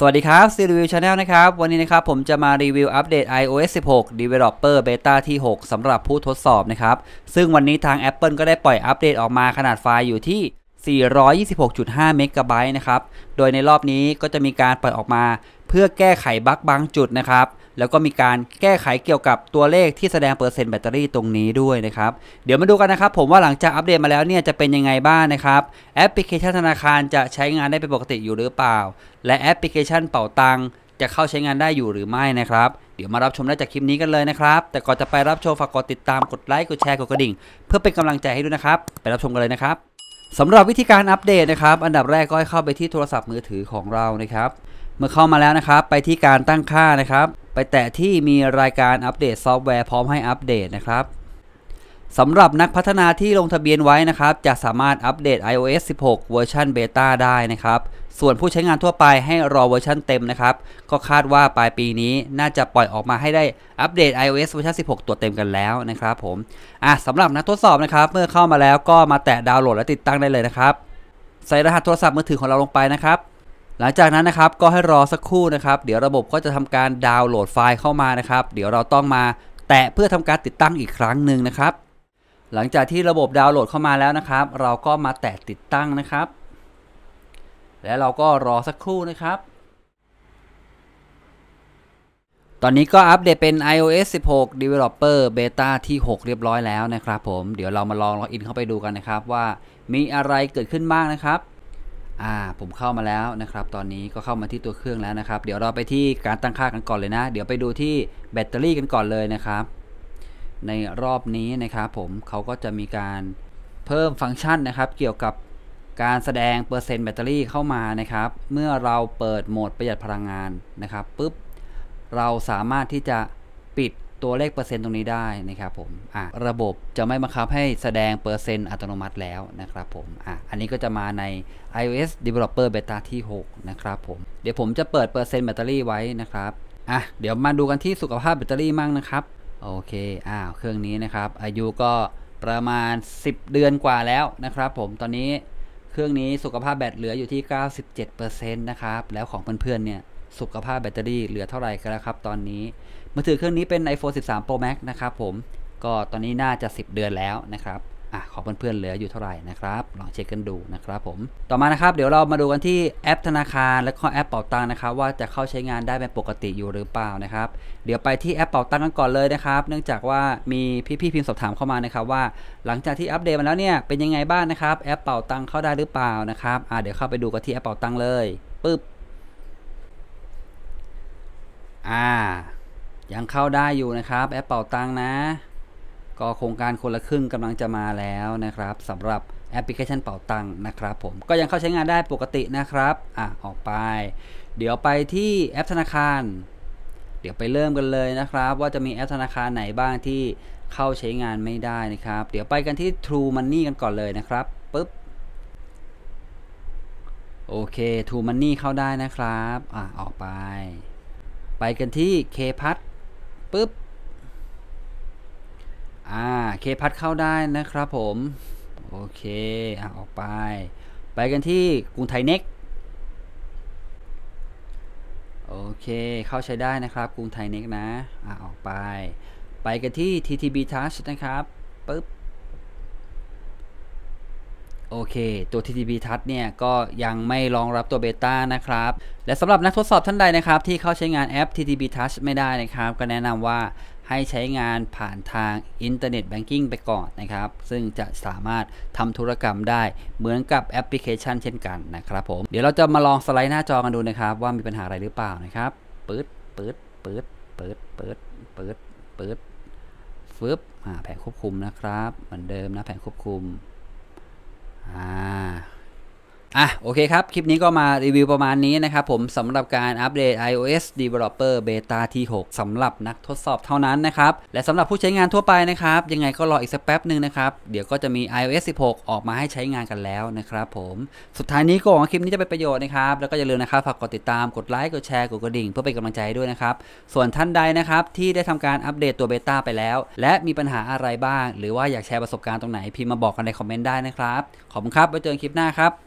สวัสดีครับซีรีวิวชาแนลนะครับ วันนี้นะครับ ผมจะมารีวิวอัปเดต iOS 16 Developer Beta ที่6สำหรับผู้ทดสอบนะครับ ซึ่งวันนี้ทาง Apple ก็ได้ปล่อยอัปเดตออกมาขนาดไฟล์อยู่ที่426.5เมกะไบต์นะครับ โดยในรอบนี้ก็จะมีการเปิดอออกมา เพื่อแก้ไขบั๊กบางจุดนะครับ แล้วก็มีการแก้ไขเกี่ยวกับตัวเลขที่แสดงเปอร์เซ็นต์แบตเตอรี่ตรงนี้ด้วยนะครับ เดี๋ยวมาดูกันนะครับ ผมว่าหลังจากอัปเดตมาแล้วเนี่ยจะเป็นยังไงบ้างนนะครับ แอปพลิเคชันธนาคารจะใช้งานได้เป็นปกติอยู่หรือเปล่า และแอปพลิเคชันเป่าตังจะเข้าใช้งานได้อยู่หรือไม่นะครับ เดี๋ยวมารับชมได้จากคลิปนี้กันเลยนะครับ แต่ก่อนจะไปรับชมฝากกดติดตามกดไลค์กดแชร์กดกระดิ่งเพื่อเป็นกำลังใจให้ด้วยนะครับ ไปรับชมกันเลยนะครับสำหรับวิธีการอัปเดตนะครับ อันดับแรกก็ให้เข้าไปที่โทรศัพท์มือถือของเรานะครับ เมื่อเข้ามาแล้วนะครับ ไปที่การตั้งค่านะครับ ไปแตะที่มีรายการอัปเดตซอฟต์แวร์พร้อมให้อัปเดตนะครับสำหรับนักพัฒนาที่ลงทะเบียนไว้นะครับ จะสามารถอัปเดต iOS 16เวอร์ชันเบต้าได้นะครับ ส่วนผู้ใช้งานทั่วไปให้รอเวอร์ชันเต็มนะครับ ก็คาดว่าปลายปีนี้ น่าจะปล่อยออกมาให้ได้อัปเดต iOS เวอร์ชัน16 ตัวเต็มกันแล้วนะครับ ผมอ่ะสำหรับนักทดสอบนะครับ เมื่อเข้ามาแล้วก็มาแตะดาวน์โหลดและติดตั้งได้เลยนะครับใส่รหัสโทรศัพท์มือถือของเราลงไปนะครับ หลังจากนั้นนะครับก็ให้รอสักครู่นะครับ เดี๋ยวระบบก็จะทำการดาวน์โหลดไฟล์เข้ามานะครับ เดี๋ยวเราต้องมาแตะเพื่อทำการติดตั้งอีกครั้งหนึ่งนะครับหลังจากที่ระบบดาวน์โหลดเข้ามาแล้วนะครับ เราก็มาแตะติดตั้งนะครับ และเราก็รอสักครู่นะครับ ตอนนี้ก็อัปเดตเป็น iOS 16 Developer Beta ที่6เรียบร้อยแล้วนะครับ ผม เดี๋ยวเรามาลองล็อกอินเข้าไปดูกันนะครับว่ามีอะไรเกิดขึ้นบ้างนะครับอ่าผมเข้ามาแล้วนะครับ ตอนนี้ก็เข้ามาที่ตัวเครื่องแล้วนะครับ เดี๋ยวเราไปที่การตั้งค่ากันก่อนเลยนะ เดี๋ยวไปดูที่แบตเตอรี่กันก่อนเลยนะครับในรอบนี้นะครับผมเขาก็จะมีการเพิ่มฟังก์ชันนะครับ เกี่ยวกับการแสดงเปอร์เซ็นต์แบตเตอรี่เข้ามานะครับ เมื่อเราเปิดโหมดประหยัดพลังงานนะครับปุ๊บเราสามารถที่จะปิดตัวเลขเปอร์เซ็นต์ตรงนี้ได้นะครับผมอ่ะระบบจะไม่บังคับให้แสดงเปอร์เซ็นต์อัตโนมัติแล้วนะครับผมอ่ะอันนี้ก็จะมาใน iOS Developer Beta ที่6นะครับผมเดี๋ยวผมจะเปิดเปอร์เซ็นต์แบตเตอรี่ไว้นะครับอ่ะเดี๋ยวมาดูกันที่สุขภาพแบตเตอรี่มั่งนะครับโอเค อ้าว เครื่องนี้นะครับ อายุก็ประมาณ 10 เดือนกว่าแล้วนะครับผม ตอนนี้เครื่องนี้สุขภาพแบตเหลืออยู่ที่ 97%นะครับ แล้วของเพื่อนๆเนี่ยสุขภาพแบตเตอรี่เหลือเท่าไหร่กันแล้วครับ ตอนนี้มือถือเครื่องนี้เป็น iPhone 13 Pro Max นะครับผม ก็ตอนนี้น่าจะ 10 เดือนแล้วนะครับของเพื่อนๆเหลืออยู่เท่าไหร่นะครับลองเช็คกันดูนะครับ ผมต่อมานะครับ เดี๋ยวเรามาดูกันที่แอปธนาคารและก็แอปเป่าตังนะครับ ว่าจะเข้าใช้งานได้เป็นปกติอยู่หรือเปล่านะครับ เดี๋ยวไปที่แอปเป่าตังกันก่อนเลยนะครับเนื่องจากว่ามีพี่ๆพิมพ์สอบถามเข้ามานะครับ ว่าหลังจากที่อัปเดตมาแล้วเนี่ยเป็นยังไงบ้างนะครับแอปเป่าตังเข้าได้หรือเปล่านะครับอ่าเดี๋ยวเข้าไปดูกันที่แอปเป่าตังเลยปึ๊บอ่ายังเข้าได้อยู่นะครับแอปเป่าตังนะก็โครงการคนละครึ่งกำลังจะมาแล้วนะครับสำหรับแอปพลิเคชันเป่าตังนะครับผมก็ยังเข้าใช้งานได้ปกตินะครับอ่ะออกไปเดี๋ยวไปที่แอปธนาคาร เดี๋ยวไปเริ่มกันเลยนะครับ ว่าจะมีแอปธนาคารไหนบ้างที่เข้าใช้งานไม่ได้นะครับเดี๋ยวไปกันที่ True Money กันก่อนเลยนะครับปึ๊บโอเค True Money เข้าได้นะครับอ่ะออกไปไปกันที่ k p a s ปึ๊บเคพัดเข้าได้นะครับผม โอเคอ่ะออกไป ไปกันที่กรุงไทยเน็กโอเคเข้าใช้ได้นะครับกรุงไทยเน็กนะอ่ะออกไป ไปกันที่ TTB Touch นะครับปึ๊บโอเค ตัว t t b Touch เนี่ยก็ยังไม่รองรับตัวเบต้านะครับและสำหรับนักทดสอบท่านใดนะครับ ที่เข้าใช้งานแอป t t b Touch ไม่ได้นะครับก็แนะนำว่าให้ใช้งานผ่านทางอินเทอร์เน็ตแบงกิ้งไปก่อนนะครับ ซึ่งจะสามารถทำธุรกรรมได้เหมือนกับแอปพลิเคชัน เช่นกันนะครับผมเดี๋ยวเราจะมาลองสไลด์หน้าจอกันดูนะครับ ว่ามีปัญหาอะไรหรือเปล่านะครับปืดปืดปืดปืดปืดปืดปืดฟืบแผงควบคุมนะครับเหมือนเดิมนะแผงควบคุมอ่าอ่ะโอเคครับคลิปนี้ก็มารีวิวประมาณนี้นะครับผมสำหรับการอัปเดต iOS Developer Beta T6 สำหรับนักทดสอบเท่านั้นนะครับและสำหรับผู้ใช้งานทั่วไปนะครับ ยังไงก็รออีกสักแป๊บหนึ่งนะครับเดี๋ยวก็จะมี iOS 16 ออกมาให้ใช้งานกันแล้วนะครับผมสุดท้ายนี้ก็หวังคลิปนี้จะเป็นประโยชน์นะครับ แล้วก็อย่าลืมนะครับฝากกดติดตามกดไลค์กดแชร์กดกระดิ่งเพื่อเป็นกำลังใจด้วยนะครับส่วนท่านใดนะครับที่ได้ทำการอัปเดตตัวเบต้าไปแล้ว และมีปัญหาอะไรบ้าง หรือว่าอยากแชร์ประสบการณ์ตรงไหนพิมพ์มาบอกกันในคอมเมนต์ได้นะครับขอบคุณครับไว้เจอกันคลิปหน้าครับ